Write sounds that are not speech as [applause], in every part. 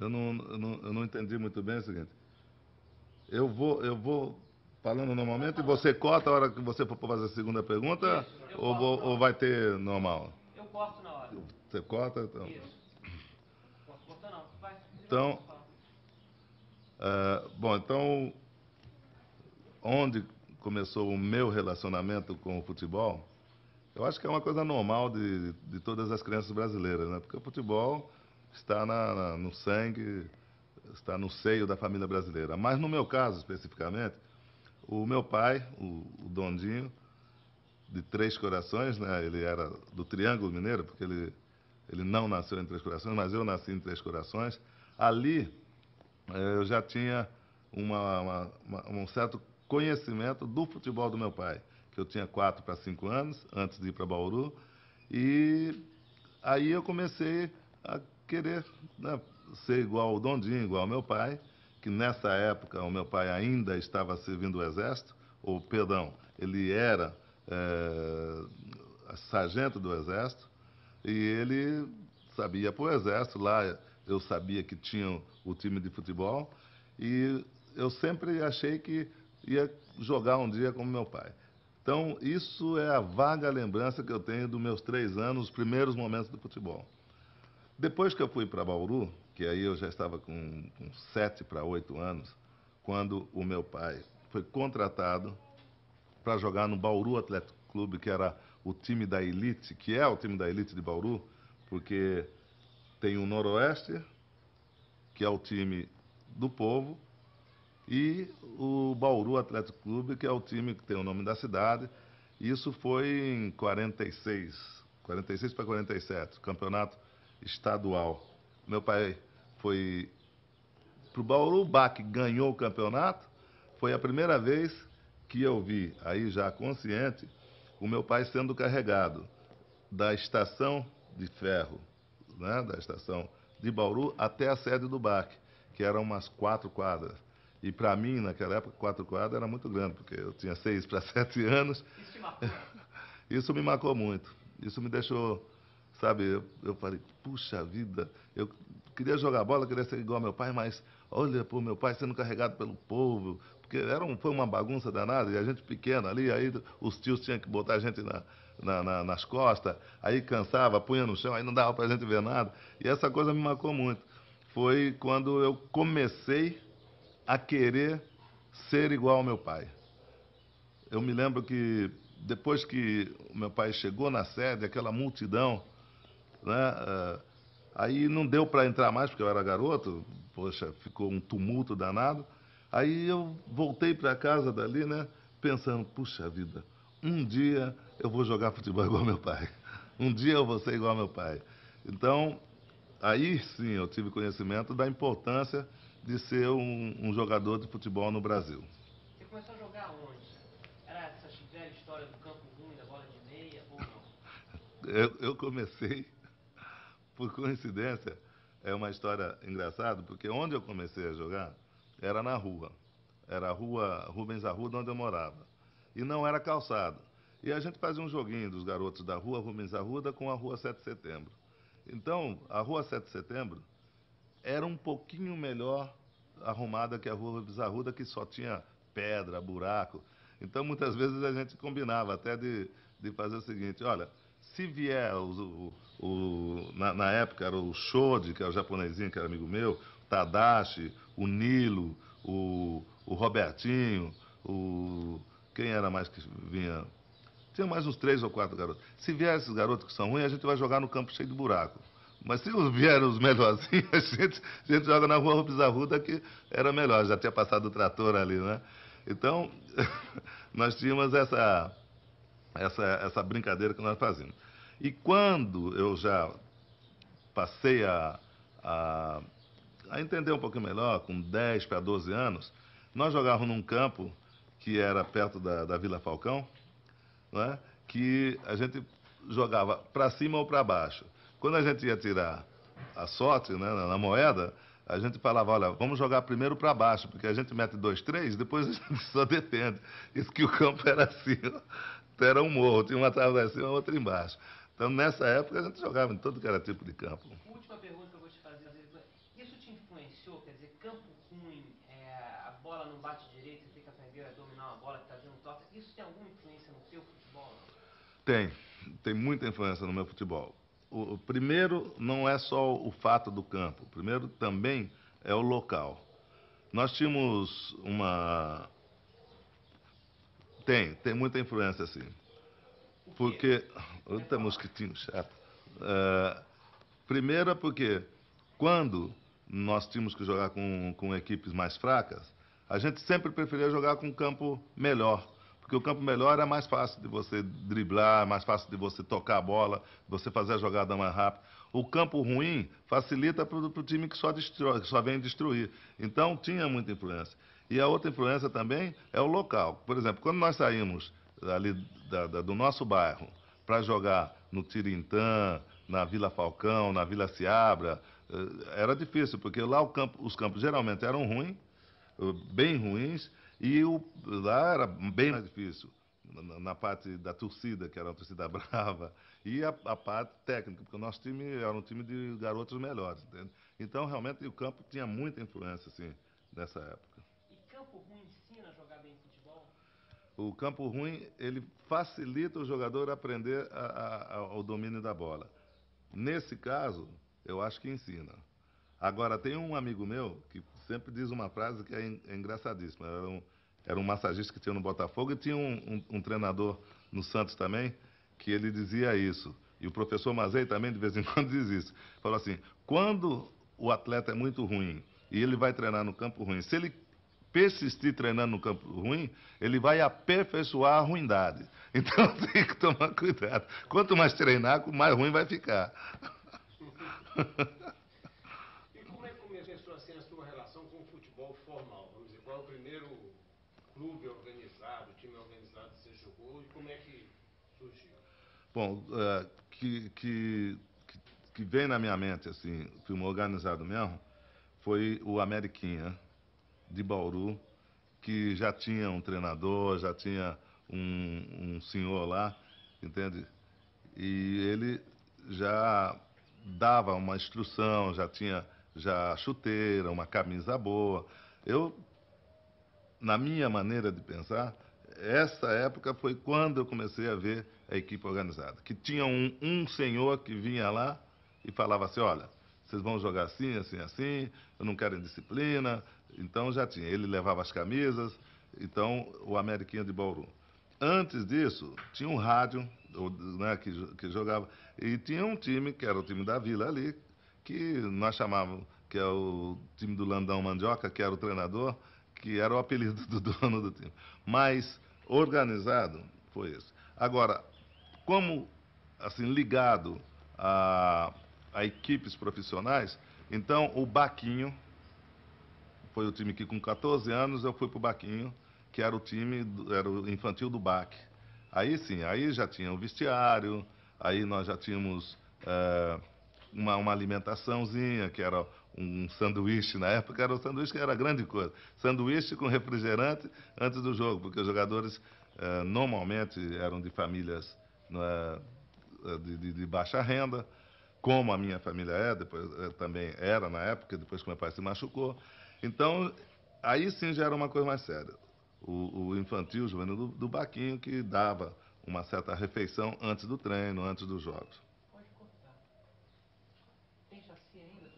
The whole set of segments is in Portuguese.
Eu não, eu não, eu não entendi muito bem o seguinte. Eu vou, eu vou falando normalmente e você corta a hora que você for fazer a segunda pergunta Isso, ou, vou, ou, vai ter normal? Eu corto na hora. Você corta? Então. Isso. Posso cortar não. Vai. Então. Eh, bom, então, onde começou o meu relacionamento com o futebol, eu acho que é uma coisa normal de, de todas as crianças brasileiras, né? Porque o futebol está na, na, no sangue, está no seio da família brasileira. Mas no meu caso, especificamente, o meu pai, o, o Dondinho, de Três Corações, né? ele era do Triângulo Mineiro, porque ele, ele não nasceu em Três Corações, mas eu nasci em Três Corações. Ali eh, eu já tinha uma, uma, uma, um certo conhecimento do futebol do meu pai, que eu tinha quatro para cinco anos, antes de ir para Bauru, e aí eu comecei a querer né, ser igual o Dondinho, igual ao meu pai, que nessa época o meu pai ainda estava servindo o exército, ou, perdão, ele era é, sargento do exército, e ele sabia para o exército, lá eu sabia que tinha o time de futebol, e eu sempre achei que ia jogar um dia como meu pai. Então, isso é a vaga lembrança que eu tenho dos meus três anos, os primeiros momentos do futebol. Depois que eu fui para Bauru, que aí eu já estava com, com para oito anos, quando o meu pai foi contratado para jogar no Bauru Atlético Clube, que era o time da elite, que é o time da elite de Bauru, porque tem o Noroeste, que é o time do povo, e o Bauru Atlético Clube, que é o time que tem o nome da cidade. Isso foi em 46, 46 para 47, campeonato estadual. Meu pai foi para o Baurubá, que ganhou o campeonato. Foi a primeira vez que eu vi, aí já consciente, o meu pai sendo carregado da estação de ferro, né, da estação de Bauru até a sede do BAC, que eram umas quatro quadras. E para mim, naquela época, quatro quadras era muito grande, porque eu tinha seis para [laughs] sete anos. Isso, [laughs] Isso me marcou muito. Isso me deixou Sabe, eu, eu falei, puxa vida, eu queria jogar bola, queria ser igual ao meu pai, mas olha, pô, meu pai sendo carregado pelo povo, porque era um, foi uma bagunça danada, e a gente pequena ali, aí os tios tinham que botar a gente na, na, na, nas costas, aí cansava, punha no chão, aí não dava para a gente ver nada. E essa coisa me marcou muito. Foi quando eu comecei a querer ser igual ao meu pai. Eu me lembro que depois que meu pai chegou na sede, aquela multidão né? Ah, aí não deu para entrar mais, porque eu era garoto, poxa, ficou um tumulto danado. Aí eu voltei para casa dali, né, pensando, puxa vida, um dia eu vou jogar futebol [laughs] igual meu pai. Um dia eu vou ser igual meu pai. Então, aí sim eu tive conhecimento da importância de ser um, um jogador de futebol no Brasil. Você começou a jogar onde? Era essa velha história do campo ruim, da bola de meia ou não? [laughs] eu, eu comecei por coincidência, é uma história engraçada, porque onde eu comecei a jogar era na rua. Era a rua Rubens Arruda, onde eu morava. E não era calçado E a gente fazia um joguinho dos garotos da rua Rubens Arruda com a rua 7 de setembro. Então, a rua 7 de setembro era um pouquinho melhor arrumada que a rua Rubens Arruda, que só tinha pedra, buraco. Então, muitas vezes a gente combinava até de, de fazer o seguinte: olha, se vier os, os o, na, na, época era o Shodi, que era é o japonesinho, que era amigo meu, o Tadashi, o Nilo, o, o Robertinho, o. Quem era mais que vinha? Tinha mais uns três ou quatro garotos. Se vier esses garotos que são ruins, a gente vai jogar no campo cheio de buraco. Mas se [laughs] vieram os melhorzinhos, a gente, a gente joga na rua Rubens Arruda, que era melhor, já tinha passado o trator ali, né? Então, [laughs] nós tínhamos essa, essa, essa brincadeira que nós fazíamos. E quando eu já passei a, a, a entender um pouquinho melhor, com 10 para 12 anos, nós jogávamos num campo que era perto da, da Vila Falcão, é? que a gente jogava para cima ou para baixo. Quando a gente ia tirar a sorte né, na, na moeda, a gente falava, olha, vamos jogar primeiro para baixo, porque a gente mete dois, três, depois a gente [laughs] só depende. Isso que o campo era assim, [laughs] era um morro, tinha uma cima, outra embaixo. Então, nessa época, a gente jogava em todo que era tipo de campo. Última pergunta que eu vou te fazer, isso te influenciou? Quer dizer, campo ruim, é, a bola não bate direito, você tem que aprender a dominar uma bola que está vindo torta. Isso tem alguma influência no teu futebol? Tem, tem muita influência no meu futebol. O, o primeiro não é só o fato do campo, o primeiro também é o local. Nós tínhamos uma. Tem, tem muita influência, assim. Porque. Eita, mosquitinho chato. Uh, ah, primeira, é porque quando nós tínhamos que jogar com, com equipes mais fracas, a gente sempre preferia jogar com um campo melhor. Porque o campo melhor era mais fácil de você driblar, mais fácil de você tocar a bola, você fazer a jogada mais rápida. O campo ruim facilita para o time que só, destrói, que só vem destruir. Então tinha muita influência. E a outra influência também é o local. Por exemplo, quando nós saímos ali da, da, do nosso bairro para jogar no Tirintã, na Vila Falcão, na Vila Seabra, eh, era difícil, porque lá campo, os campos geralmente eram ruins, eh, bem ruins, e o, lá era bem mais difícil, na, na, parte da torcida, que era uma torcida [laughs] brava, e a, a, parte técnica, porque o nosso time era um time de garotos melhores. Entende? Então, realmente, o campo tinha muita influência assim, nessa época. o campo ruim ele facilita o jogador aprender a, a, ao domínio da bola. Nesse caso, eu acho que ensina. Agora, tem um amigo meu que sempre diz uma frase que é, é, engraçadíssima. Era um, era um massagista que tinha no Botafogo e tinha um, um, um treinador no Santos também que ele dizia isso. E o professor Mazei também, de vez em [laughs] quando, diz isso. Falou assim: quando o atleta é muito ruim e ele vai treinar no campo ruim, se ele persistir treinando no campo ruim, ele vai aperfeiçoar a ruindade. [laughs] Então [laughs] tem que tomar cuidado. Quanto mais treinar, mais ruim vai ficar. [laughs] E como é que começou assim a sua relação com o futebol formal? Vamos dizer, qual é o primeiro clube organizado, time organizado que você jogou e como é que surgiu? Bom, é, que, que, que vem na minha mente, assim, filme organizado mesmo, foi o Ameriquinha né? de Bauru, que já tinha um treinador, já tinha um, um senhor lá, entende? E ele já dava uma instrução, já tinha já chuteira, uma camisa boa. Eu, na minha maneira de pensar, essa época foi quando eu comecei a ver a equipe organizada. Que tinha um, um senhor que vinha lá e falava assim, olha, vocês vão jogar assim, assim, assim, eu não quero indisciplina, então já tinha, ele levava as camisas, então o Ameriquinha de Bauru. Antes disso, tinha um rádio né, que, que jogava, e tinha um time, que era o time da Vila ali, que nós chamávamos, que é o time do Landão Mandioca, que era o treinador, que era o apelido do [laughs] dono do time. Mas organizado foi isso. Agora, como assim ligado a, a equipes profissionais, então o Baquinho, foi o time que com 14 anos eu fui para o Baquinho, que era o time, era o infantil do Baque. Aí sim, aí já tinha o vestiário, aí nós já tínhamos eh, uma, uma alimentaçãozinha, que era um sanduíche, na época era o um sanduíche que era grande coisa. Sanduíche com refrigerante antes do jogo, porque os jogadores eh, normalmente eram de famílias né, eh, de, de, de baixa renda, como a minha família é, depois também era na época, depois que meu pai se machucou. Então, aí sim já era uma coisa mais séria. O, o infantil, o juvenil do, do Baquinho, que dava uma certa refeição antes do treino, antes dos jogos. Pode Tem chassi ainda,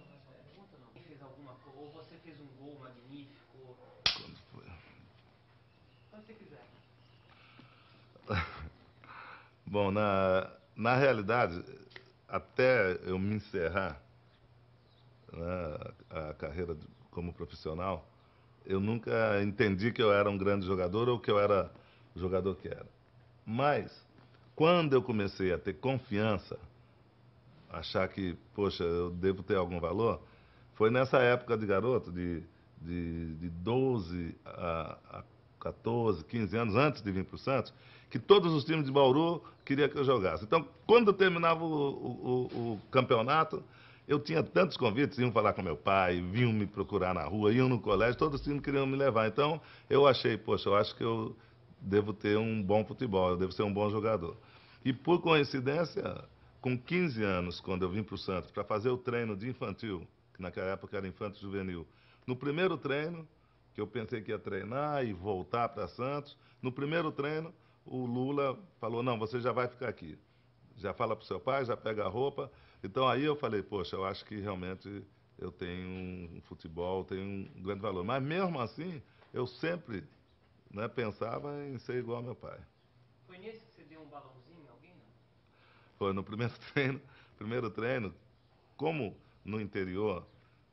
Pergunta não. Ou você fez um gol magnífico? Quando foi? Quando você quiser. [laughs] Bom, na, na realidade, até eu me encerrar né, a carreira como profissional, eu nunca entendi que eu era um grande jogador ou que eu era o jogador que era. Mas, quando eu comecei a ter confiança, achar que, poxa, eu devo ter algum valor, foi nessa época de garoto, de, de, de 12 a, a 14, 15 anos, antes de vir para o Santos, que todos os times de Bauru queriam que eu jogasse. Então, quando terminava o, o, o campeonato, eu tinha tantos convites, iam falar com meu pai, vinham me procurar na rua, iam no colégio, todos iam queriam me levar. Então, eu achei, poxa, eu acho que eu devo ter um bom futebol, eu devo ser um bom jogador. E por coincidência, com 15 anos, quando eu vim para o Santos para fazer o treino de infantil, que naquela época era infanto juvenil, no primeiro treino, que eu pensei que ia treinar e voltar para Santos, no primeiro treino, o Lula falou: Não, você já vai ficar aqui. Já fala para o seu pai, já pega a roupa. Então aí eu falei, poxa, eu acho que realmente eu tenho um futebol, tenho um grande valor. Mas mesmo assim, eu sempre né, pensava em ser igual ao meu pai. Foi nesse que você deu um balãozinho em alguém, não? Foi no primeiro [laughs] treino. Primeiro treino, como no interior,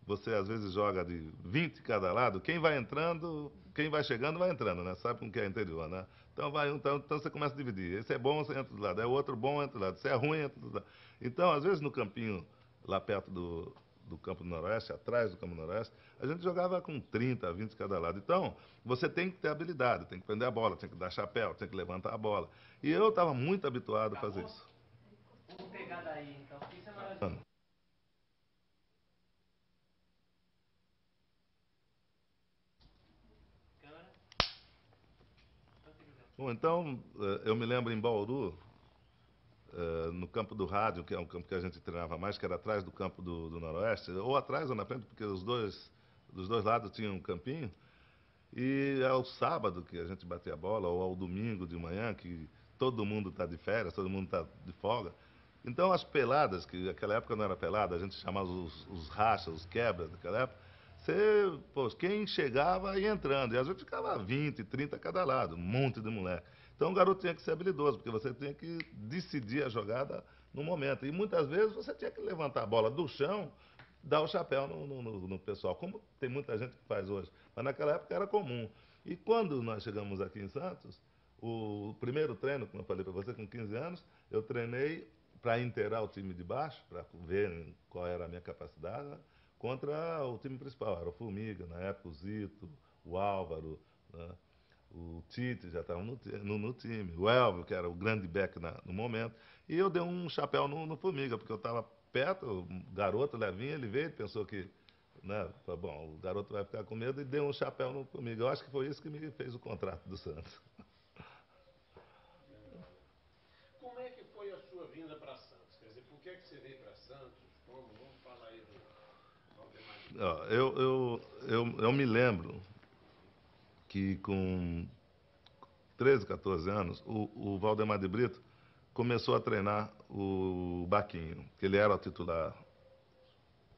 você às vezes joga de 20 cada lado, quem vai entrando, quem vai chegando vai entrando, né? Sabe como que é interior, né? Então, vai, então, então você começa a dividir. Esse é bom, você entra do lado. É outro bom, entra do lado. Se é ruim, entra do lado. Então, às vezes, no campinho, lá perto do, do Campo do Noroeste, atrás do Campo do Noroeste, a gente jogava com 30, 20 de cada lado. Então, você tem que ter habilidade, tem que prender a bola, tem que dar chapéu, tem que levantar a bola. E eu estava muito habituado a fazer tá isso. Vamos pegar daí, então. Bom, então, eh, eu me lembro em Bauru, eh, no campo do rádio, que é um campo que a gente treinava mais, que era atrás do campo do, do Noroeste, ou atrás ou na frente, porque os dois, dos dois lados tinham um campinho. E ao é sábado que a gente batia a bola, ou ao é domingo de manhã, que todo mundo está de férias, todo mundo está de folga. Então as peladas, que naquela época não era pelada, a gente chamava os, os rachas, os quebras daquela época, você, pô, quem chegava ia entrando. E às vezes ficava 20, 30 a cada lado, um monte de moleque. Então o garoto tinha que ser habilidoso, porque você tinha que decidir a jogada no momento. E muitas vezes você tinha que levantar a bola do chão, dar o chapéu no, no, no pessoal, como tem muita gente que faz hoje. Mas naquela época era comum. E quando nós chegamos aqui em Santos, o primeiro treino, como eu falei para você, com 15 anos, eu treinei para inteirar o time de baixo, para ver qual era a minha capacidade. Né? contra o time principal. Era o Formiga, na época o Zito, o Álvaro, né? o Tite já estava no, no, no, time, o Elvio, que era o grande back na, no momento. E eu dei um chapéu no, no Formiga, porque eu estava perto, o garoto levinho, ele veio, pensou que. Né? bom, o garoto vai ficar com medo e deu um chapéu no Formiga. Eu acho que foi isso que me fez o contrato do Santos. [laughs] eu, eu, eu, eu me lembro que com 13, 14 anos, o, o Valdemar de Brito começou a treinar o Baquinho, que ele era o titular.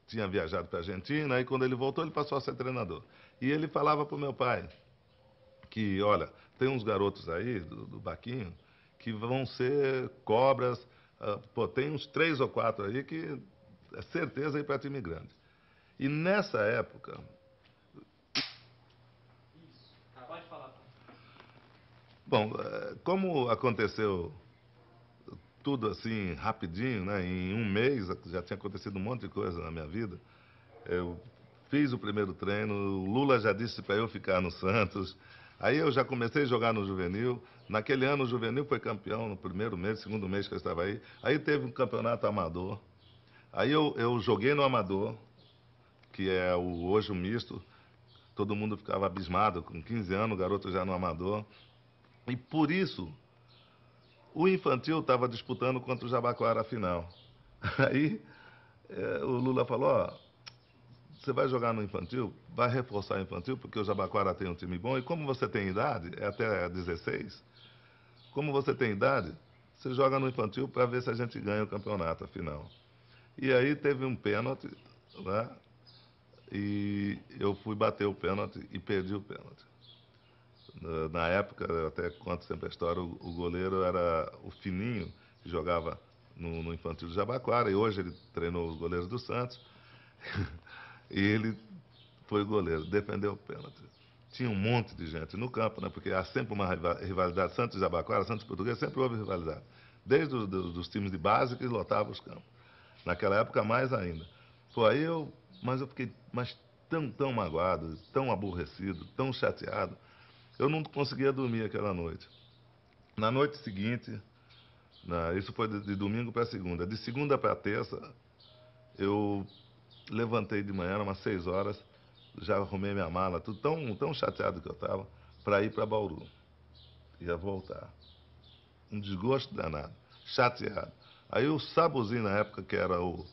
Tinha viajado para a Argentina e quando ele voltou, ele passou a ser treinador. E ele falava para o meu pai que, olha, tem uns garotos aí do, do Baquinho que vão ser cobras. Uh, pô, tem uns três ou quatro aí que é certeza ir para time grande. E nessa época. Isso, acabou de falar. Bom, é, como aconteceu tudo assim rapidinho, né? Em um mês já tinha acontecido um monte de coisa na minha vida. Eu fiz o primeiro treino, o Lula já disse para eu ficar no Santos. Aí eu já comecei a jogar no juvenil. Naquele ano o juvenil foi campeão no primeiro mês, segundo mês que eu estava aí. Aí teve um campeonato amador. Aí eu, eu joguei no amador que é o, hoje o misto. Todo mundo ficava abismado, com 15 anos, o garoto já no amador. E por isso, o infantil estava disputando contra o Jabaquara a final. [laughs] Aí é, o Lula falou, ó, você vai jogar no infantil, vai reforçar o infantil, porque o Jabaquara tem um time bom, e como você tem idade, é até 16, como você tem idade, você joga no infantil para ver se a gente ganha o campeonato final E aí teve um pênalti, né? E eu fui bater o pênalti e perdi o pênalti. Na época, até conto sempre a história, o goleiro era o Fininho, que jogava no, no Infantil de Jabaquara, e hoje ele treinou os goleiros do Santos. [laughs] e ele foi o goleiro, defendeu o pênalti. Tinha um monte de gente no campo, né? porque há sempre uma rivalidade. Santos e Jabaquara, Santos e Português, sempre houve rivalidade. Desde os dos, times de base que lotavam os campos. Naquela época, mais ainda. foi aí eu mas eu fiquei mas tão, tão magoado, tão aborrecido, tão chateado. Eu não conseguia dormir aquela noite. Na noite seguinte, na, isso foi de, de domingo para segunda. De segunda para terça, eu levantei de manhã, umas seis horas, já arrumei minha mala, tudo tão, tão chateado que eu estava, para ir para Bauru. Ia voltar. Um desgosto danado, chateado. Aí o Sabuzinho, na época, que era o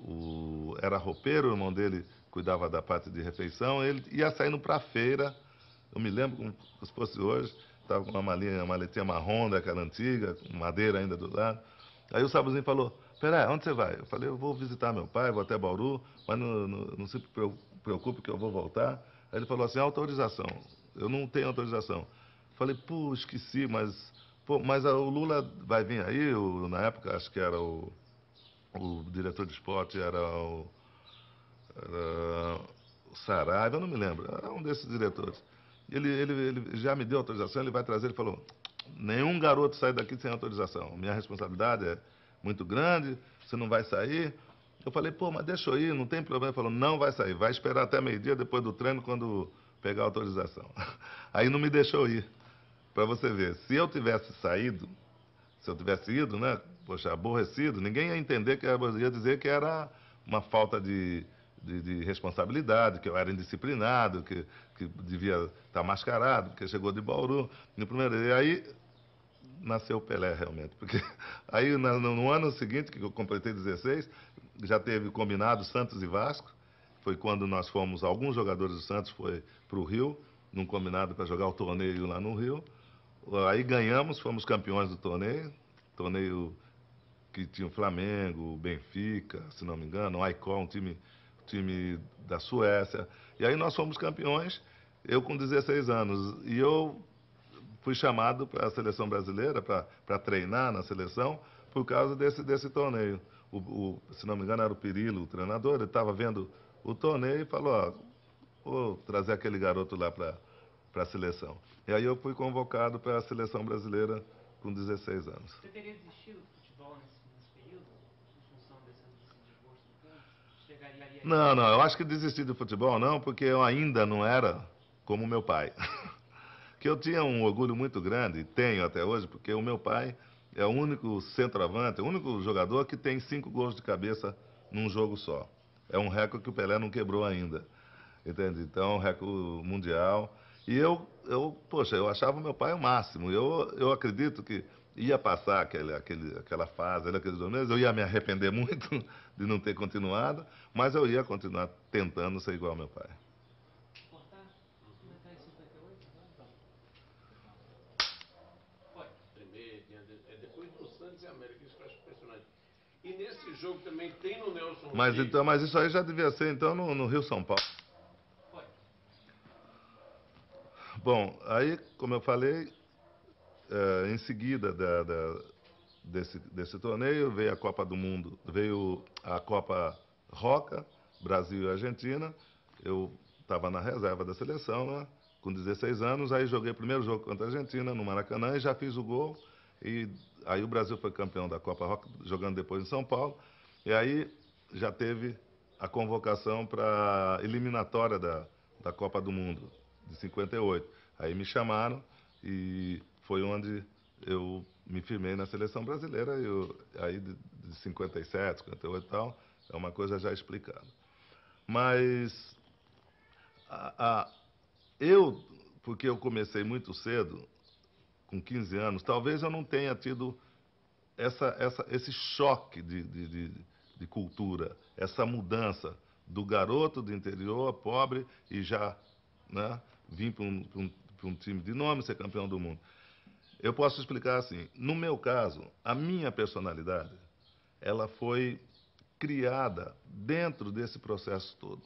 o, era roupeiro, o irmão dele cuidava da parte de refeição, ele ia saindo para a feira, eu me lembro como se fosse hoje, estava com uma malinha, uma maletinha marrom daquela antiga, com madeira ainda do lado. Aí o Sabuzinho falou, peraí, onde você vai? Eu falei, eu vou visitar meu pai, vou até Bauru, mas não, não, não se preocupe que eu vou voltar. Aí ele falou assim, autorização. Eu não tenho autorização. Eu falei, pô, esqueci, mas... Pô, mas o Lula vai vir aí, o, na época acho que era o o diretor de esporte era o, era o Saraiva, eu não me lembro, era um desses diretores. Ele, ele, ele já me deu autorização, ele vai trazer, ele falou, nenhum garoto sai daqui sem autorização, minha responsabilidade é muito grande, você não vai sair. Eu falei, pô, mas deixa eu ir, não tem problema. Ele falou, não vai sair, vai esperar até meio-dia depois do treino quando pegar a autorização. [laughs] Aí não me deixou ir, para você ver. Se eu tivesse saído, se eu tivesse ido, né, poxa, aborrecido, ninguém ia entender que ia dizer que era uma falta de, de, de responsabilidade, que eu era indisciplinado, que, que devia estar tá mascarado, porque chegou de Bauru. No primeiro, e aí nasceu o Pelé realmente, porque [laughs] aí no, no ano seguinte, que eu completei 16, já teve combinado Santos e Vasco, foi quando nós fomos, alguns jogadores do Santos foi para o Rio, num combinado para jogar o torneio lá no Rio. Aí ganhamos, fomos campeões do torneio, torneio que tinha o Flamengo, o Benfica, se não me engano, o Icon, um time, time da Suécia. E aí nós fomos campeões, eu com 16 anos. E eu fui chamado para a seleção brasileira, para treinar na seleção, por causa desse, desse torneio. O, o, se não me engano, era o Pirilo, o treinador, ele estava vendo o torneio e falou, ó, vou trazer aquele garoto lá para para a seleção. E aí eu fui convocado para a seleção brasileira com 16 anos. Você teria desistido do futebol nesse Não, não, eu acho que desisti do futebol não, porque eu ainda não era como meu pai. [laughs] que eu tinha um orgulho muito grande, e tenho até hoje, porque o meu pai é o único centroavante, o único jogador que tem cinco gols de cabeça num jogo só. É um recorde que o Pelé não quebrou ainda. Entende? Então, recorde mundial. E eu, eu, poxa, eu achava o meu pai o máximo. Eu, eu acredito que ia passar aquele, aquele, aquela fase, aqueles dois meses eu ia me arrepender [laughs] muito de não ter continuado, mas eu ia continuar tentando ser igual ao meu pai. E nesse jogo também tem no Nelson. Mas, então, mas isso aí já devia ser então no, no Rio São Paulo. Bom, aí, como eu falei, Uh, em seguida da, da, desse, desse torneio veio a Copa do Mundo, veio a Copa Roca, Brasil e Argentina. Eu estava na reserva da seleção, né? com 16 anos, aí joguei o primeiro jogo contra a Argentina no Maracanã e já fiz o gol. E aí o Brasil foi campeão da Copa Roca, jogando depois em São Paulo. E aí já teve a convocação para a eliminatória da, da Copa do Mundo, de 58. Aí me chamaram e foi onde eu me firmei na seleção brasileira, eu, aí de, de 57, 58 e tal, é uma coisa já explicada. Mas a, a, eu, porque eu comecei muito cedo, com 15 anos, talvez eu não tenha tido essa, essa, esse choque de, de, de, de cultura, essa mudança do garoto do interior, pobre, e já né, vim para um, um, um time de nome ser campeão do mundo. Eu posso explicar assim. No meu caso, a minha personalidade, ela foi criada dentro desse processo todo.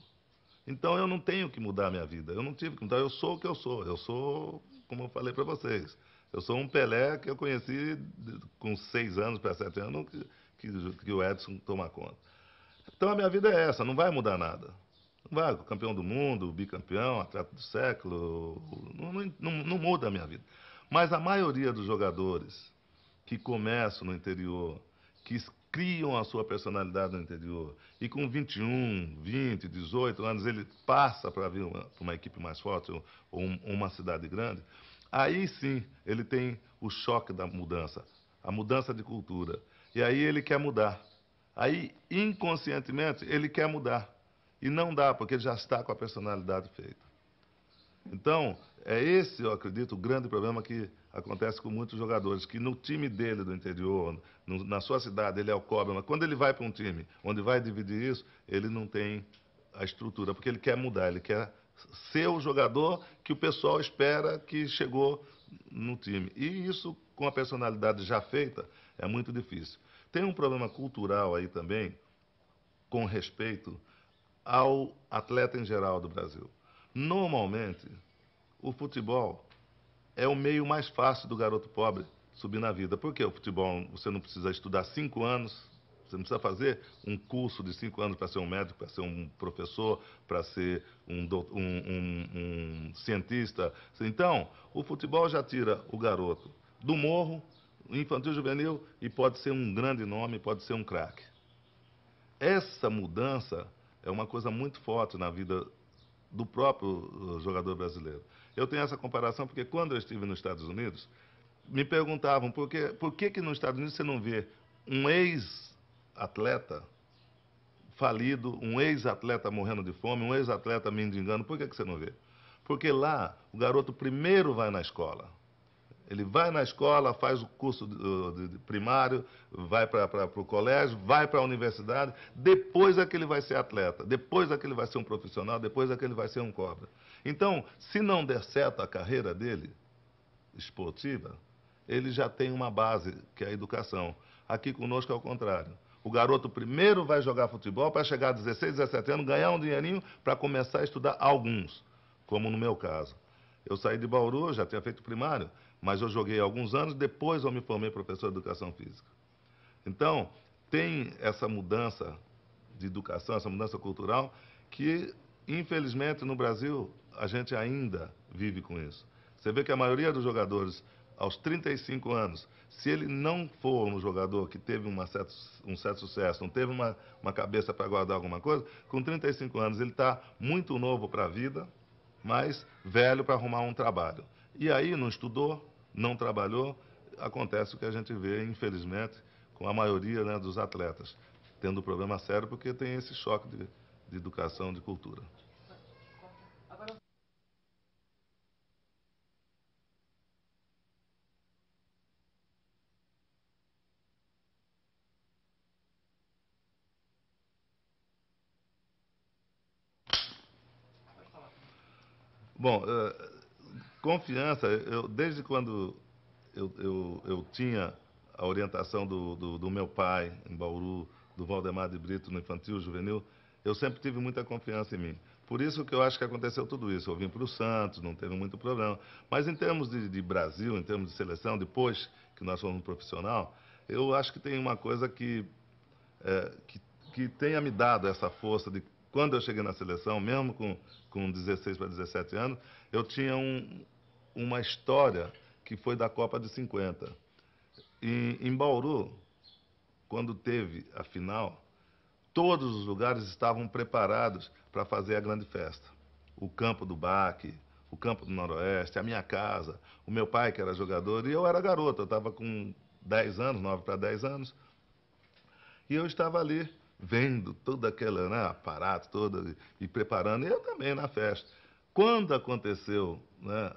Então eu não tenho que mudar a minha vida. Eu não tive que mudar. Eu sou o que eu sou. Eu sou, como eu falei para vocês, eu sou um Pelé que eu conheci com seis anos para sete anos que, que, que o Edson toma conta. Então a minha vida é essa. Não vai mudar nada. Vai, campeão do mundo, bicampeão, atleta do século, não, não, não, não muda a minha vida. Mas a maioria dos jogadores que começam no interior, que criam a sua personalidade no interior, e com 21, 20, 18 anos ele passa para vir uma, uma, equipe mais forte ou um, uma cidade grande, aí sim ele tem o choque da mudança, a mudança de cultura. E aí ele quer mudar. Aí, inconscientemente, ele quer mudar. E não dá, porque ele já está com a personalidade feita. Então, é esse, eu acredito, o grande problema que acontece com muitos jogadores, que no time dele do interior, no, na sua cidade, ele é o cobra, mas quando ele vai para um time onde vai dividir isso, ele não tem a estrutura, porque ele quer mudar, ele quer ser o jogador que o pessoal espera que chegou no time. E isso, com a personalidade já feita, é muito difícil. Tem um problema cultural aí também, com respeito ao atleta em geral do Brasil. Normalmente, o futebol é o meio mais fácil do garoto pobre subir na vida. Por que? o futebol você não precisa estudar cinco anos, você não precisa fazer um curso de cinco anos para ser um médico, para ser um professor, para ser um, um, um, um cientista. Então, o futebol já tira o garoto do morro, infantil juvenil, e pode ser um grande nome, pode ser um craque. Essa mudança é uma coisa muito forte na vida do próprio uh, jogador brasileiro. Eu tenho essa comparação porque quando eu estive nos Estados Unidos, me perguntavam por que, por que, que nos Estados Unidos você não vê um ex-atleta falido, um ex-atleta morrendo de fome, um ex-atleta mendigando, por que, que você não vê? Porque lá o garoto primeiro vai na escola. Ele vai na escola, faz o curso de, de, de primário, vai para o colégio, vai para a universidade, depois é que ele vai ser atleta, depois é que ele vai ser um profissional, depois é que ele vai ser um cobra. Então, se não der certo a carreira dele, esportiva, ele já tem uma base, que é a educação. Aqui conosco é o contrário. O garoto primeiro vai jogar futebol para chegar a 16, 17 anos, ganhar um dinheirinho para começar a estudar alguns, como no meu caso. Eu saí de Bauru, já tinha feito primário, mas eu joguei alguns anos, depois eu me formei professor de educação física. Então, tem essa mudança de educação, essa mudança cultural, que infelizmente no Brasil a gente ainda vive com isso. Você vê que a maioria dos jogadores, aos 35 anos, se ele não for um jogador que teve um certo sucesso, não teve uma, uma cabeça para guardar alguma coisa, com 35 anos ele está muito novo para a vida, mas velho para arrumar um trabalho. E aí não estudou, não trabalhou, acontece o que a gente vê, infelizmente, com a maioria né, dos atletas, tendo um problema sério porque tem esse choque de, de educação, de cultura. Bom, eh, confiança, eu, desde quando eu, eu, eu tinha a orientação do, do, do, meu pai em Bauru, do Valdemar de Brito no infantil, juvenil, eu sempre tive muita confiança em mim. Por isso que eu acho que aconteceu tudo isso. Eu vim para o Santos, não teve muito problema. Mas em termos de, de Brasil, em termos de seleção, depois que nós fomos profissional, eu acho que tem uma coisa que, é, que, que tenha me dado essa força de quando eu cheguei na seleção, mesmo com, com 16 para 17 anos, eu tinha um, uma história que foi da Copa de 50. E, em Bauru, quando teve a final, todos os lugares estavam preparados para fazer a grande festa. O campo do Baque, o campo do Noroeste, a minha casa, o meu pai que era jogador e eu era garoto, eu estava com 10 anos, 9 para 10 anos. E eu estava ali vendo todo aquele né, aparato todo e preparando, eu também na festa. Quando aconteceu né,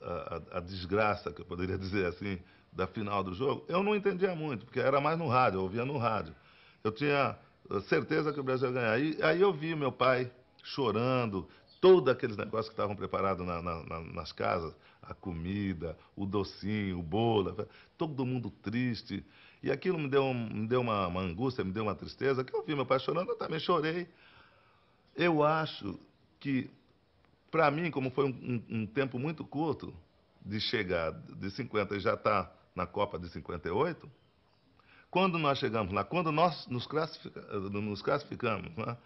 a, a, desgraça, que eu poderia [laughs] dizer assim, da final do jogo, eu não entendia muito, porque era mais no rádio, eu ouvia no rádio. Eu tinha eh, certeza que o Brasil ia ganhar. E, aí eu vi meu pai chorando, todos aqueles negócios que estavam preparados na, na, na, nas casas, a comida, o docinho, o bolo, todo mundo triste. E aquilo me deu, me deu uma, uma angústia, me deu uma tristeza, que eu vi meu apaixonando, eu também chorei. Eu acho que, para mim, como foi um, um, tempo muito curto de chegar de 50 e já está na Copa de 58, quando nós chegamos lá, quando nós nos, classifica, nos classificamos né,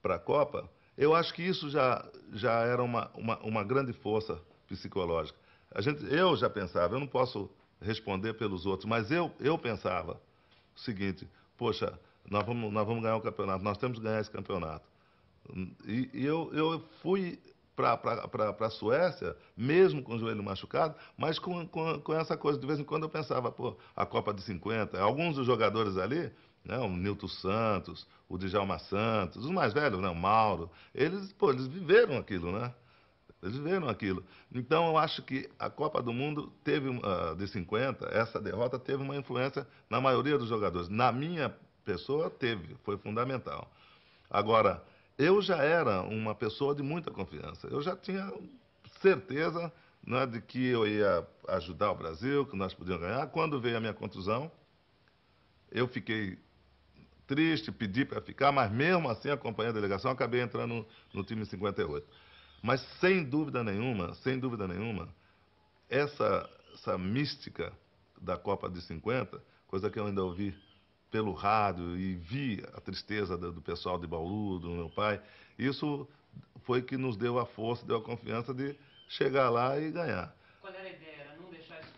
para a Copa, eu acho que isso já, já era uma, uma, uma grande força psicológica. A gente, eu já pensava, eu não posso responder pelos outros. Mas eu, eu pensava o seguinte, poxa, nós vamos, nós vamos ganhar o um campeonato, nós temos que ganhar esse campeonato. E, e eu, eu fui para a Suécia, mesmo com o joelho machucado, mas com, com, com, essa coisa. De vez em quando eu pensava, pô, a Copa de 50, alguns dos jogadores ali, né, o Nilton Santos, o Djalma Santos, os mais velhos, né, o Mauro, eles, pô, eles viveram aquilo, né? Eles viveram aquilo. Então, eu acho que a Copa do Mundo teve, uh, de 50, essa derrota teve uma influência na maioria dos jogadores. Na minha pessoa, teve, foi fundamental. Agora, eu já era uma pessoa de muita confiança. Eu já tinha certeza né, de que eu ia ajudar o Brasil, que nós podíamos ganhar. Quando veio a minha contusão, eu fiquei triste, pedi para ficar, mas mesmo assim, acompanhando a delegação, acabei entrando no, no time 58. Mas sem dúvida nenhuma, sem dúvida nenhuma, essa, essa mística da Copa de 50, coisa que eu ainda ouvi pelo rádio e vi a tristeza do, do pessoal de Bauru, do meu pai, isso foi que nos deu a força, deu a confiança de chegar lá e ganhar. Qual era a ideia? Era não deixar isso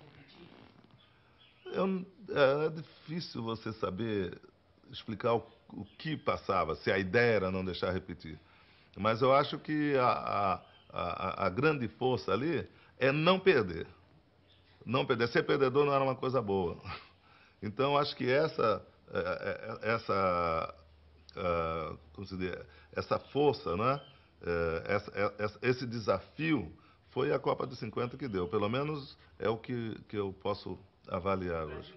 competir? é difícil você saber explicar o, o que passava, se a ideia era não deixar repetir. Mas eu acho que a, a, a, grande força ali é não perder. Não perder. Ser perdedor não era uma coisa boa. Então, acho que essa, é, é, é, essa, como se diz, essa força, né? Essa, esse desafio foi a Copa de 50 que deu. Pelo menos é o que, que eu posso avaliar hoje.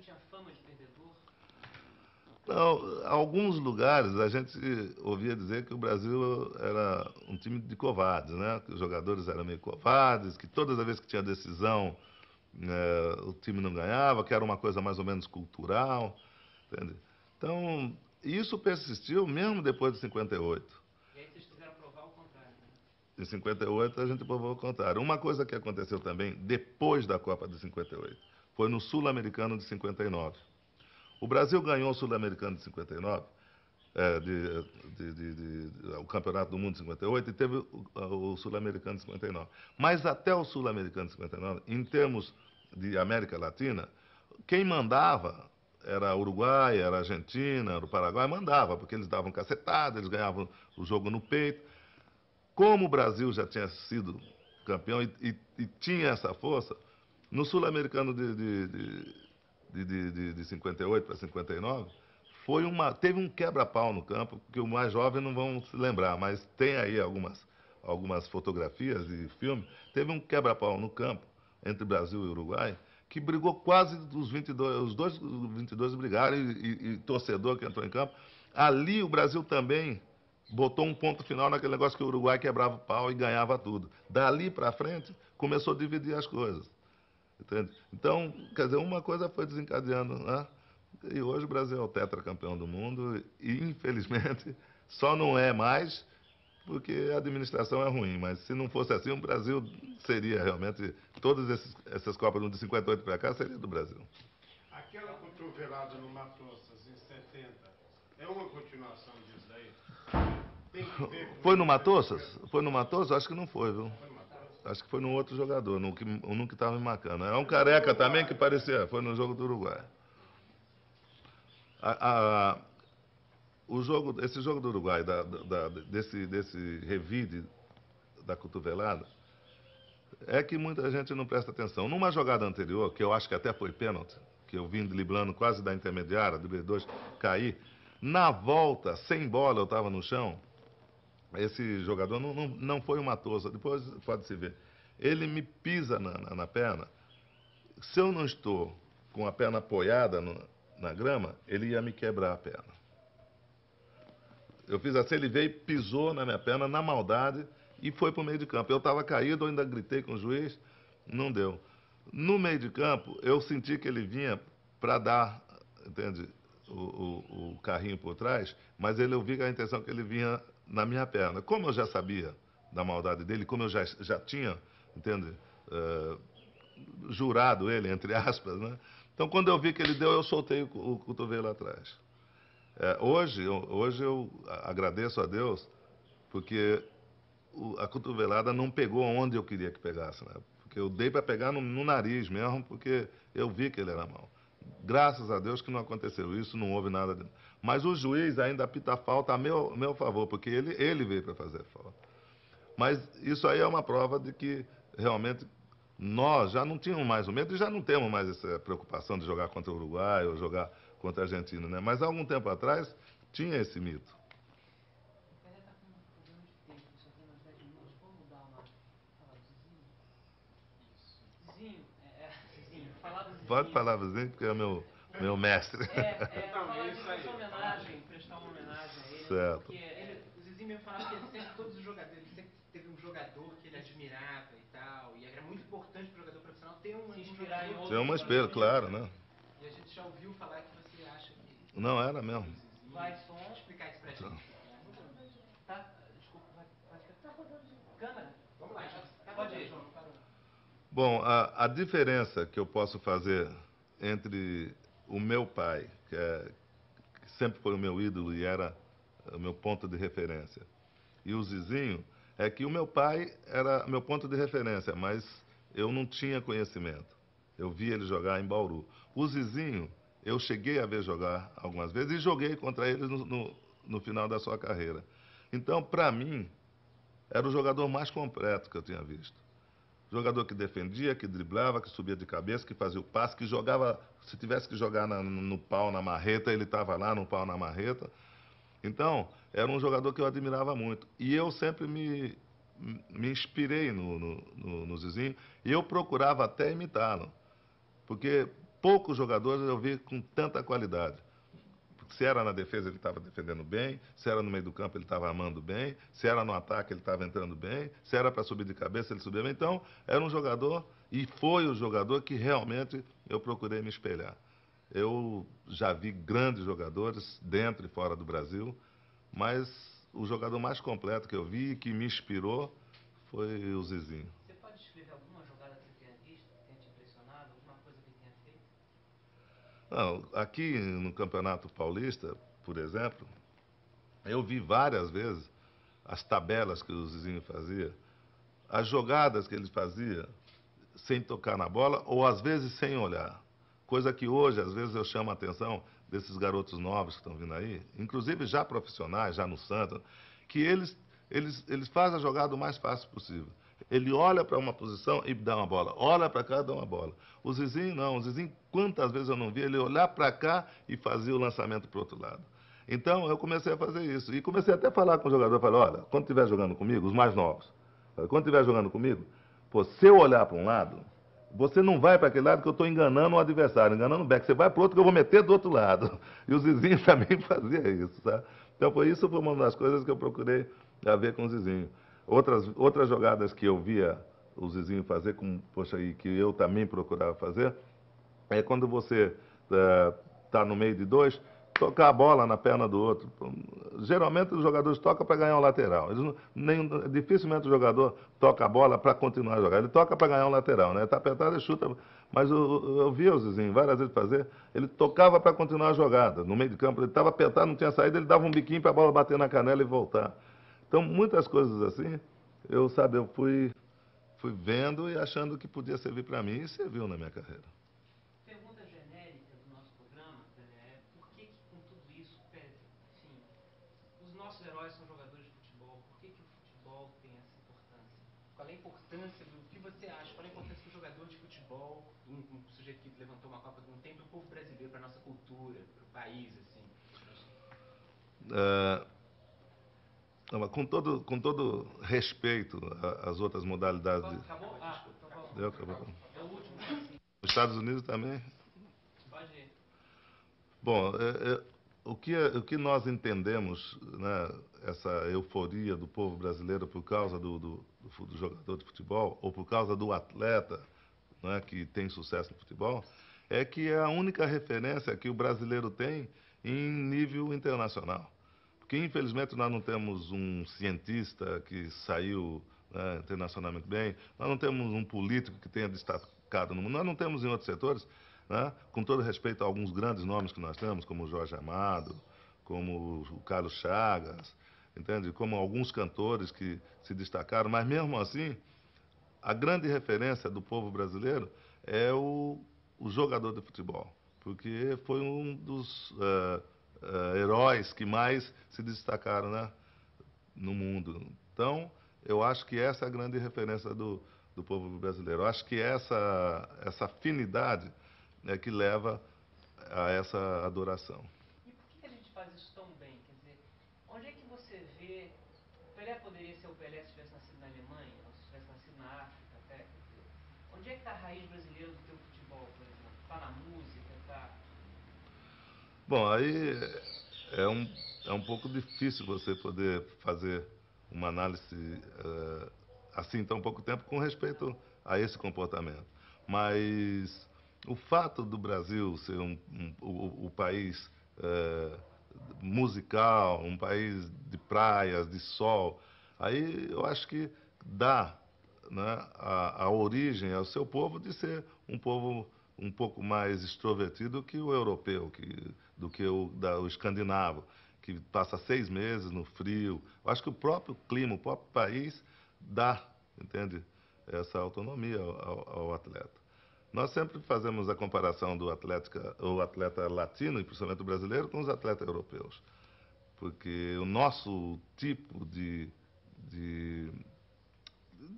Então, alguns lugares a gente ouvia dizer que o Brasil era um time de covardes, né? Que os jogadores eram meio covardes, que todas as vezes que tinha decisão né, o time não ganhava, que era uma coisa mais ou menos cultural, entende? Então, isso persistiu mesmo depois de 58. E aí vocês quiseram provar o contrário, né? Em 58 a gente provou o contrário. Uma coisa que aconteceu também depois da Copa de 58 foi no Sul-Americano de 59. O Brasil ganhou o Sul-Americano de 59, é, de, de, de, o Campeonato do Mundo de 58 e teve o, o Sul-Americano de 59. Mas até o Sul-Americano de 59, em termos de América Latina, quem mandava era Uruguai, era Argentina, era o Paraguai, mandava, porque eles davam cacetada, eles ganhavam o jogo no peito. Como o Brasil já tinha sido campeão e, e, e tinha essa força, no Sul-Americano de, de, de de, de, de 58 para 59, foi uma, teve um quebra-pau no campo, que o mais jovem não vão se lembrar, mas tem aí algumas, algumas fotografias e filmes. Teve um quebra-pau no campo entre Brasil e Uruguai, que brigou quase os 22, os dois 22 brigaram e, e, e torcedor que entrou em campo. Ali o Brasil também botou um ponto final naquele negócio que o Uruguai quebrava o pau e ganhava tudo. Dali para frente, começou a dividir as coisas. Entende? Então, quer dizer, uma coisa foi desencadeando, né? E hoje o Brasil é o tetracampeão do mundo e, infelizmente, [laughs] só não é mais porque a administração é ruim. Mas se não fosse assim, o Brasil seria realmente... Todas essas Copas de 58 para cá seria do Brasil. Aquela cotovelada no Matossas em 70 é uma continuação disso daí? É foi no Matosas? Foi no Matosas? Acho que não foi, viu? Foi no Acho que foi num outro jogador, no que, no que estava me marcando. É um careca também que parecia, foi no jogo do Uruguai. A, a, o jogo, esse jogo do Uruguai, da, da, desse, desse revide da cotovelada, é que muita gente não presta atenção. Numa jogada anterior, que eu acho que até foi pênalti, que eu vim driblando quase da intermediária, do B2, caí. Na volta, sem bola, eu estava no chão esse jogador não, não, não foi uma tosa, depois pode-se ver. Ele me pisa na, na, na, perna. Se eu não estou com a perna apoiada no, na grama, ele ia me quebrar a perna. Eu fiz assim, ele veio, pisou na minha perna, na maldade, e foi para o meio de campo. Eu estava caído, eu ainda gritei com o juiz, não deu. No meio de campo, eu senti que ele vinha para dar, entende, o, o, o carrinho por trás, mas ele, eu vi que a intenção é que ele vinha na minha perna. Como eu já sabia da maldade dele, como eu já, já tinha, entende, uh, jurado ele, entre aspas, né? Então, quando eu vi que ele deu, eu soltei o, o cotovelo atrás. É, hoje, eu, hoje eu agradeço a Deus, porque o, a cotovelada não pegou onde eu queria que pegasse, né? Porque eu dei para pegar no, no nariz mesmo, porque eu vi que ele era mal. Graças a Deus que não aconteceu isso, não houve nada. De... Mas o juiz ainda apita a falta a meu, meu favor, porque ele, ele veio para fazer falta. Mas isso aí é uma prova de que realmente nós já não tínhamos mais o medo e já não temos mais essa preocupação de jogar contra o Uruguai ou jogar contra a Argentina, né? Mas há algum tempo atrás tinha esse mito. Pode é, tá falar, vizinho, é, é, [laughs] porque é meu meu mestre. É, é [laughs] falar uma homenagem, prestar uma homenagem a ele. Certo. Porque ele, o Zizinho me falava que ele sempre, todos os jogadores, ele sempre teve um jogador que ele admirava e tal, e era muito importante para o jogador profissional ter um inspirar em outro. Ter um espelho, claro, né? E a gente já ouviu falar que você acha que... Não, era mesmo. vai, só explicar isso para então. gente. Tá? Desculpa, vai, vai. Tá rodando de câmera? Vamos lá, já. Tá Pode ir, João. Bom, a, a diferença que eu posso fazer entre o meu pai, que, é, que, sempre foi o meu ídolo e era é, o meu ponto de referência, e o Zizinho, é que o meu pai era meu ponto de referência, mas eu não tinha conhecimento. Eu vi ele jogar em Bauru. O Zizinho, eu cheguei a ver jogar algumas vezes e joguei contra ele no, no, no final da sua carreira. Então, para mim, era o jogador mais completo que eu tinha visto. Jogador que defendia, que driblava, que subia de cabeça, que fazia o passe, que jogava. Se tivesse que jogar na, no pau, na marreta, ele estava lá no pau, na marreta. Então, era um jogador que eu admirava muito. E eu sempre me, me inspirei no, no, no, no Zizinho e eu procurava até imitá-lo. Porque poucos jogadores eu vi com tanta qualidade. Se era na defesa, ele estava defendendo bem. Se era no meio do campo, ele estava amando bem. Se era no ataque, ele estava entrando bem. Se era para subir de cabeça, ele subia bem. Então, era um jogador e foi o jogador que realmente eu procurei me espelhar. Eu já vi grandes jogadores dentro e fora do Brasil, mas o jogador mais completo que eu vi e que me inspirou foi o Zizinho. Não, aqui no Campeonato Paulista, por exemplo, eu vi várias vezes as tabelas que o Zizinho fazia, as jogadas que ele fazia sem tocar na bola ou às vezes sem olhar. Coisa que hoje, às vezes, eu chamo a atenção desses garotos novos que estão vindo aí, inclusive já profissionais, já no Santos, que eles, eles, eles fazem a jogada o mais fácil possível. Ele olha para uma posição e dá uma bola. Olha para cá, e dá uma bola. O Zizinho não. O Zizinho, quantas vezes eu não vi ele olhar para cá e fazer o lançamento para o outro lado. Então, eu comecei a fazer isso. E comecei até a falar com o jogador. Eu falei, olha, quando estiver jogando comigo, os mais novos, quando estiver jogando comigo, pô, se eu olhar para um lado, você não vai para aquele lado que eu estou enganando o adversário, enganando o back. Você vai para o outro que eu vou meter do outro lado. [laughs] E o Zizinho [laughs] também fazia isso, sabe? Então, foi isso foi uma das coisas que eu procurei a ver com o Zizinho. Outras, outras jogadas que eu via o Zizinho fazer, com, poxa, e que eu também procurava fazer, é quando você está é, tá no meio de dois, tocar a bola na perna do outro. Geralmente os jogadores tocam para ganhar um lateral. Eles nem, dificilmente o jogador toca a bola para continuar a jogar. Ele toca para ganhar um lateral, né? Está apertado e chuta. Mas eu, eu via o Zizinho várias vezes fazer, ele tocava para continuar a jogada. No meio de campo, ele estava apertado, não tinha saída, ele dava um biquinho para a bola bater na canela e voltar. Então, muitas coisas assim, eu, sabe, eu fui, fui vendo e achando que podia servir para mim e serviu na minha carreira. Pergunta genérica do nosso programa, é por que, que com tudo isso, enfim, assim, os nossos heróis são jogadores de futebol, por que, que o futebol tem essa importância? Qual é a importância do que você acha? Qual é a importância do jogador de futebol, um, um sujeito que levantou uma Copa do Mundo, tem para o povo brasileiro, para nossa cultura, para o país, assim? É, não, com, todo, com todo respeito às outras modalidades. Acabou? Ah, acabou. É o último. Os Estados Unidos também? Bom, é, é, o, que, é, o que nós entendemos, né, essa euforia do povo brasileiro por causa do, do, do, do jogador de futebol, ou por causa do atleta né, que tem sucesso no futebol, é que é a única referência que o brasileiro tem em nível internacional que infelizmente, nós não temos um cientista que saiu né, internacionalmente bem, nós não temos um político que tenha destacado no mundo, nós não temos em outros setores, né, com todo respeito a alguns grandes nomes que nós temos, como o Jorge Amado, como o Carlos Chagas, entende? Como alguns cantores que se destacaram, mas mesmo assim, a grande referência do povo brasileiro é o, o jogador de futebol, porque foi um dos. Uh, uh, heróis que mais se destacaram né, no mundo. Então, eu acho que essa é a grande referência do, do povo brasileiro. Eu acho que essa, essa afinidade é que leva a essa adoração. E por que a gente faz isso tão bem? Quer dizer, onde é que você vê. Pelé poderia ser o Pelé se tivesse nascido na Alemanha, ou se tivesse nascido na África até? Onde é que está a raiz brasileira do teu futebol, por exemplo? Está na música? Bom, aí é um, é um pouco difícil você poder fazer uma análise uh, assim tão pouco tempo com respeito a esse comportamento. Mas o fato do Brasil ser um, um, o, o, país uh, musical, um país de praias, de sol, aí eu acho que dá né, a, a origem ao seu povo de ser um povo um pouco mais extrovertido que o europeu, que do que o, da, o escandinavo, que passa seis meses no frio. Eu acho que o próprio clima, o próprio país dá, entende, essa autonomia ao, ao atleta. Nós sempre fazemos a comparação do atleta o atleta latino, e principalmente brasileiro, com os atletas europeus. Porque o nosso tipo de, de,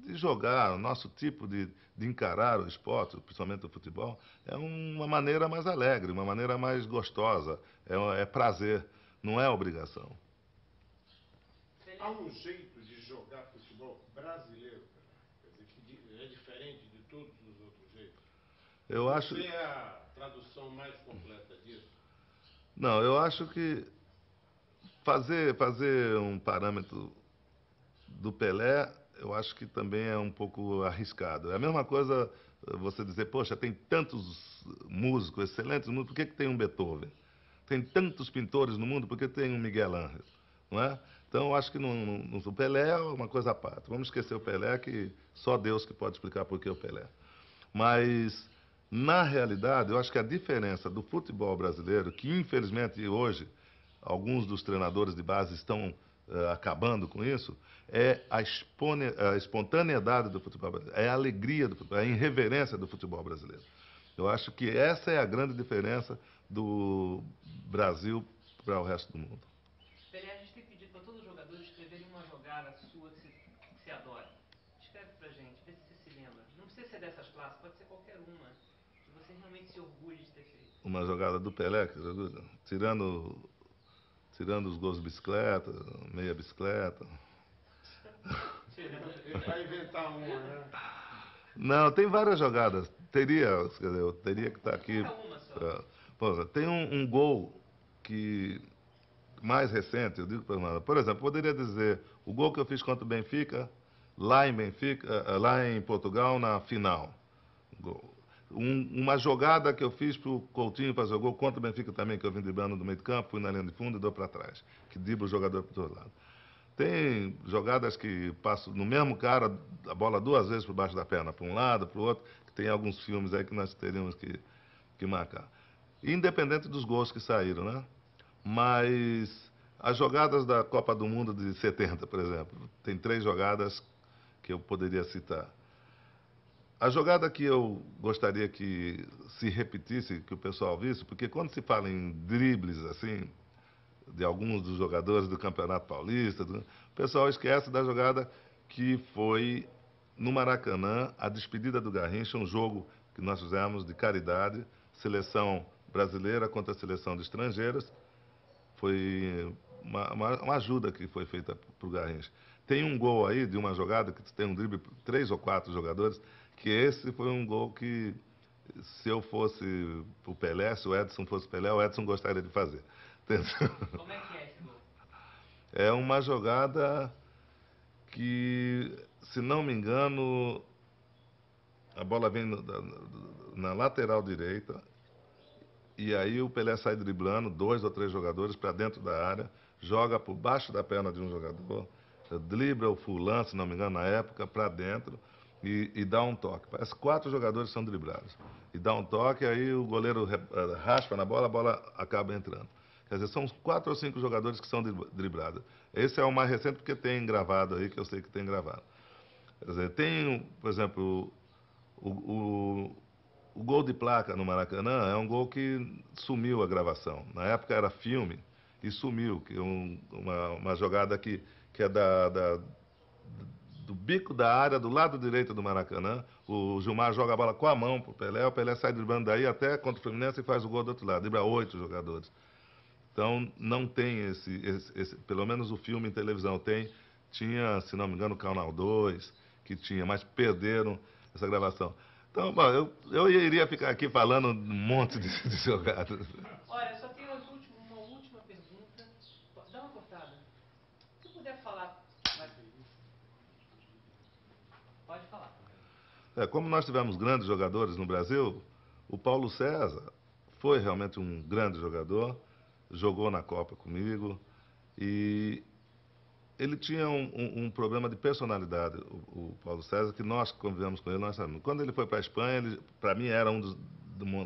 de jogar, o nosso tipo de, de encarar o esporte, principalmente o futebol, é uma maneira mais alegre, uma maneira mais gostosa, é, é prazer, não é obrigação. Há um jeito de jogar futebol brasileiro, que é diferente de todos os outros jeitos. Eu Você acho. é a tradução mais completa disso? Não, eu acho que fazer, fazer um parâmetro do Pelé eu acho que também é um pouco arriscado. É a mesma coisa eh, você dizer, poxa, tem tantos músicos excelentes no mundo, por que, que tem um Beethoven? Tem tantos pintores no mundo, por que tem um Miguel Ángel? Não é? Então, eu acho que no o Pelé é uma coisa à parte. Vamos esquecer o Pelé, que só Deus que pode explicar por que o Pelé. Mas, na realidade, eu acho que a diferença do futebol brasileiro, que infelizmente hoje alguns dos treinadores de base estão eh, acabando com isso, é a, a espontaneidade do futebol brasileiro, é a alegria do futebol, é a irreverência do futebol brasileiro. Eu acho que essa é a grande diferença do Brasil para o resto do mundo. Pelé, a gente tem pedido para todos os jogadores escreverem uma jogada sua que você adora. Escreve para gente, vê se você se lembra. Não precisa ser dessas classes, pode ser qualquer uma. Que você realmente se orgulhe de ter feito. Uma jogada do Pelé, tirando tirando os gols de bicicleta, meia bicicleta. inventar uma, né? Não, tem várias jogadas. Teria, quer dizer, eu teria que estar tá aqui. Pra... Pô, tem um, um, gol que mais recente, eu digo para nada Por exemplo, poderia dizer o gol que eu fiz contra o Benfica, lá em Benfica, eh, lá em Portugal, na final. Gol. Um, uma jogada que eu fiz para o Coutinho fazer o gol contra o Benfica também, que eu vim driblando do meio de campo, fui na linha de fundo e dou para trás, que dribla o jogador para todo lado. Tem jogadas que passo no mesmo cara, a bola duas vezes por baixo da perna, para um lado, para o outro, que tem alguns filmes aí que nós teríamos que, que marcar. Independente dos gols que saíram, né? Mas as jogadas da Copa do Mundo de 70, por exemplo, tem três jogadas que eu poderia citar a jogada que eu gostaria que se repetisse, que o pessoal visse, porque quando se fala em dribles assim, de alguns dos jogadores do Campeonato Paulista, do... o pessoal esquece da jogada que foi no Maracanã, a despedida do Garrincha, um jogo que nós fizemos de caridade, seleção brasileira contra a seleção de estrangeiras. Foi uma, uma, uma ajuda que foi feita para o Garrincha. Tem um gol aí de uma jogada que tem um drible, três ou quatro jogadores, que esse foi um gol que se eu fosse o Pelé, se o Edson fosse o Pelé, o Edson gostaria de fazer. [laughs] Como é que é esse gol? É uma jogada que, se não me engano, a bola vem na, lateral direita e aí o Pelé sai driblando dois ou três jogadores para dentro da área, joga por baixo da perna de um jogador, dribla o Fulano, se não me engano, na época, para dentro e, e dá um toque. Parece quatro jogadores são driblados. E dá um toque, aí o goleiro eh, raspa na bola, a bola acaba entrando. Quer dizer, são quatro ou cinco jogadores que são driblados. Esse é o mais recente porque tem gravado aí, que eu sei que tem gravado. Quer dizer, tem, por exemplo, o, o, o gol de placa no Maracanã é um gol que sumiu a gravação. Na época era filme e sumiu, que um, uma, uma jogada que, que é da, da bico da área, do lado direito do Maracanã. O Gilmar joga a bola com a mão pro Pelé, o Pelé sai driblando daí até contra o Fluminense e faz o gol do outro lado, dribla oito jogadores. Então não tem esse, esse, esse, pelo menos o filme em televisão tem, tinha, se não me engano, o Canal 2, que tinha, mas perderam essa gravação. Então, bom, eu, eu iria ficar aqui falando um monte de, de jogadas. Olha, É, como nós tivemos grandes jogadores no Brasil, o Paulo César foi realmente um grande jogador, jogou na Copa comigo e ele tinha um, um, um problema de personalidade, o, o, Paulo César, que nós convivemos com ele, nós sabemos. Quando ele foi para a Espanha, para mim era um dos,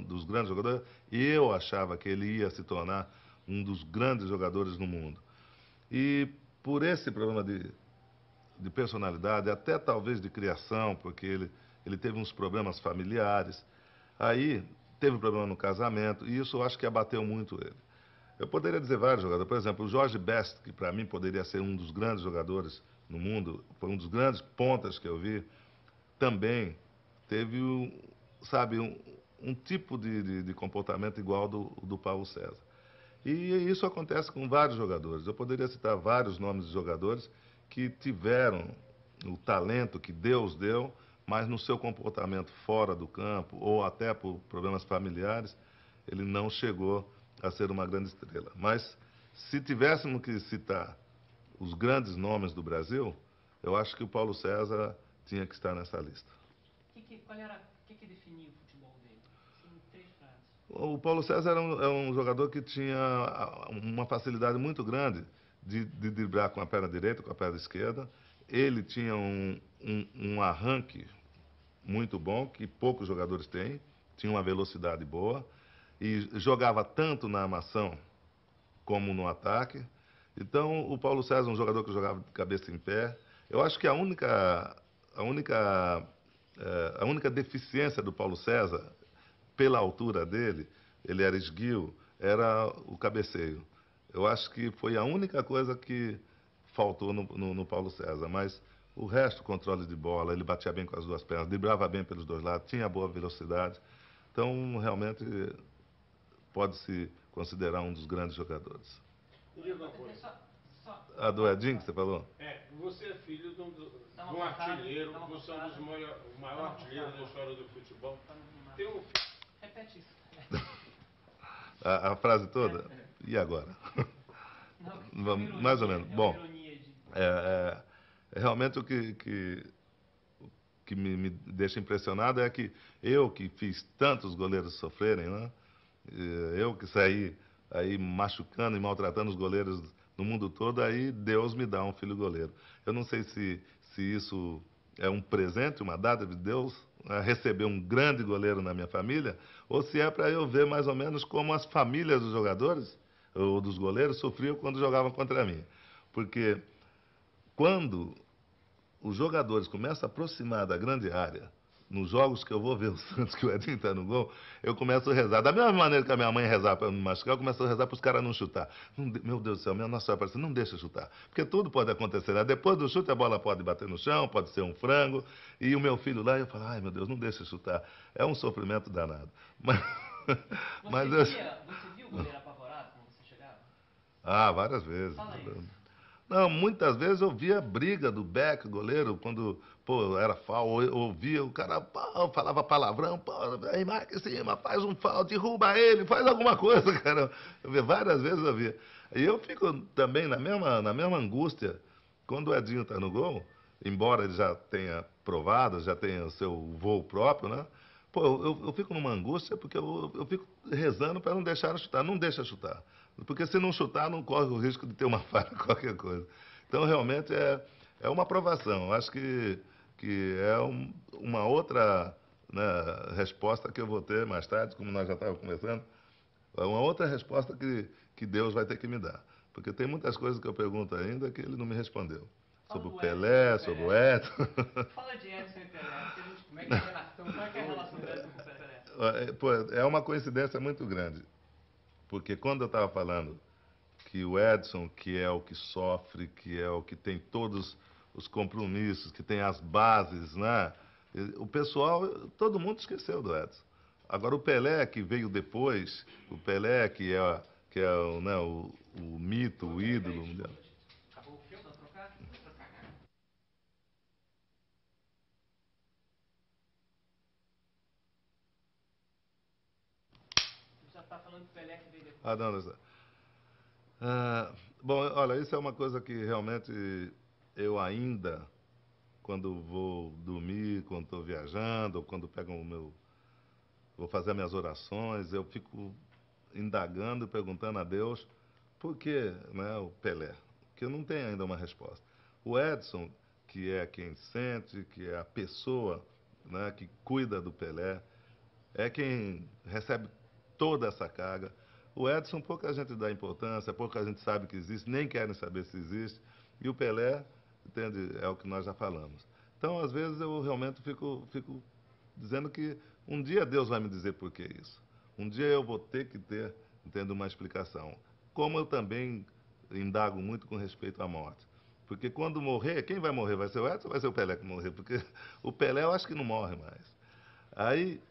dos grandes jogadores e eu achava que ele ia se tornar um dos grandes jogadores no mundo. E por esse problema de, de personalidade, até talvez de criação, porque ele ele teve uns problemas familiares, aí teve problema no casamento, e isso eu acho que abateu muito ele. Eu poderia dizer vários jogadores, por exemplo, o Jorge Best, que para mim poderia ser um dos grandes jogadores no mundo, foi um dos grandes pontas que eu vi, também teve, sabe, um, um tipo de, de, de, comportamento igual do, do Paulo César. E isso acontece com vários jogadores. Eu poderia citar vários nomes de jogadores que tiveram o talento que Deus deu mas no seu comportamento fora do campo, ou até por problemas familiares, ele não chegou a ser uma grande estrela. Mas se tivéssemos que citar os grandes nomes do Brasil, eu acho que o Paulo César tinha que estar nessa lista. Que que, qual era, o que, que definia o futebol dele? Assim, três frases. O Paulo César é um, é um, jogador que tinha uma facilidade muito grande de, de driblar com a perna direita, com a perna esquerda. Ele tinha um, um, um arranque muito bom, que poucos jogadores têm, tinha uma velocidade boa e jogava tanto na armação como no ataque. Então, o Paulo César um jogador que jogava de cabeça em pé. Eu acho que a única, a única, eh, a única deficiência do Paulo César, pela altura dele, ele era esguio, era o cabeceio. Eu acho que foi a única coisa que faltou no, no, no Paulo César, mas o resto, controle de bola, ele batia bem com as duas pernas, driblava bem pelos dois lados, tinha boa velocidade. Então, realmente, pode-se considerar um dos grandes jogadores. A do Edinho que você falou? É, você é filho de um, tá de um artilheiro, tá você é um dos maiores tá maior artilheiros da história do futebol. Tem um filho. Repete isso. [laughs] a, a, frase toda? [laughs] E agora? Mais ou menos. É Bom, é, é é, realmente o que, que, que me, me, deixa impressionado é que eu que fiz tantos goleiros sofrerem, né? eu que saí aí machucando e maltratando os goleiros no mundo todo, aí Deus me dá um filho goleiro. Eu não sei se, se isso é um presente, uma data de Deus, né, receber um grande goleiro na minha família, ou se é para eu ver mais ou menos como as famílias dos jogadores ou dos goleiros sofriam quando jogavam contra mim. Porque quando os jogadores começam a aproximar da grande área, nos jogos que eu vou ver o [laughs] Santos, que o Edinho está no gol, eu começo a rezar. Da mesma maneira que a minha mãe rezar para me machucar, eu começo a rezar para os caras não chutar. Não, meu Deus do céu, minha nossa senhora, não deixa chutar. Porque tudo pode acontecer. Né? Depois do chute, a bola pode bater no chão, pode ser um frango. E o meu filho lá, eu falo, ai meu Deus, não deixa chutar. É um sofrimento danado. [laughs] Mas, você, mas via, você viu o goleiro apavorado quando você chegava? Ah, várias vezes. Fala isso. Não, muitas vezes eu via briga do Beck, goleiro, quando pô, era fal, ouvia o cara pô, falava palavrão, pô, aí marca em cima, faz um fal, derruba ele, faz alguma coisa, [laughs] cara. Eu vi, várias vezes eu via. E eu fico também na mesma, na mesma angústia, quando o Edinho está no gol, embora ele já tenha provado, já tenha o seu voo próprio, né? Pô, eu, eu fico numa angústia porque eu, eu fico rezando para não deixar chutar. Não deixa chutar. Porque se não chutar, não corre o risco de ter uma [laughs] falha, qualquer coisa. Então, realmente, é, é uma aprovação. Acho que, que é um, uma outra né, resposta que eu vou ter mais tarde, como nós já estávamos conversando, é uma outra resposta que, que Deus vai ter que me dar. Porque tem muitas coisas que eu pergunto ainda que ele não me respondeu. Sobre o Pelé, né? sobre o Edson. [laughs] Fala de Edson e Pelé. Como é que é a relação? É Qual é, a relação do Edson com o Pelé? É, é uma coincidência muito grande. Porque quando eu estava falando que o Edson, que é o que sofre, que é o que tem todos os compromissos, que tem as bases, né? O pessoal, todo mundo esqueceu do Edson. Agora o Pelé que veio depois, o Pelé que é, que é né, o, o mito, o ídolo Ah, não, Luiz. Ah, bom, olha, isso é uma coisa que realmente eu ainda, quando vou dormir, quando estou viajando, ou quando pego o meu. vou fazer minhas orações, eu fico indagando e perguntando a Deus por que né, o Pelé? Porque eu não tenho ainda uma resposta. O Edson, que é quem sente, que é a pessoa né, que cuida do Pelé, é quem recebe toda essa carga. O Edson, pouca gente dá importância, pouca gente sabe que existe, nem querem saber se existe. E o Pelé, entende? É o que nós já falamos. Então, às vezes, eu realmente fico, fico dizendo que um dia Deus vai me dizer por que isso. Um dia eu vou ter que ter, entendo, uma explicação. Como eu também indago muito com respeito à morte. Porque quando morrer, quem vai morrer? Vai ser o Edson ou vai ser o Pelé que morrer? Porque [laughs] o Pelé eu acho que não morre mais. Aí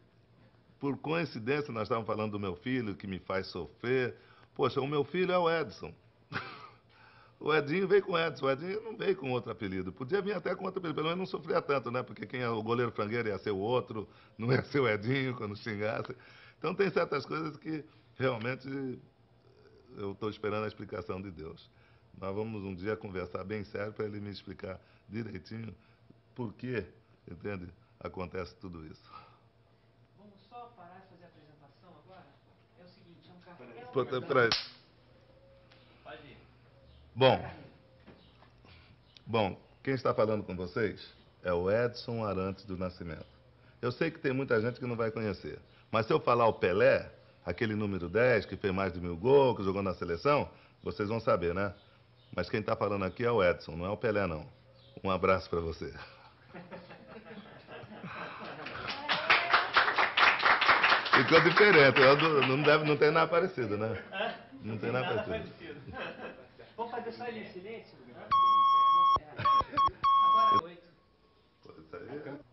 por coincidência, nós estávamos falando do meu filho que me faz sofrer. Poxa, o meu filho é o Edson. [laughs] o Edinho veio com Edson, o Edinho não veio com outro apelido. Podia vir até com outro apelido, pelo menos não sofria tanto, né? Porque quem é o goleiro frangueiro ia ser o outro, não ia ser o Edinho quando xingasse. Então tem certas coisas que realmente eu estou esperando a explicação de Deus. Nós vamos um dia conversar bem sério para ele me explicar direitinho por que, entende, acontece tudo isso. Bom, bom, quem está falando com vocês é o Edson Arantes do Nascimento. Eu sei que tem muita gente que não vai conhecer, mas se eu falar o Pelé, aquele número 10 que fez mais de mil gols, que jogou na seleção, vocês vão saber, né? Mas quem está falando aqui é o Edson, não é o Pelé, não. Um abraço para você. Ficou diferente. Não, deve, não tem nada parecido, né? É? Não tem nada parecido. [laughs] Vamos fazer só ele em silêncio? [laughs] Agora, é oito.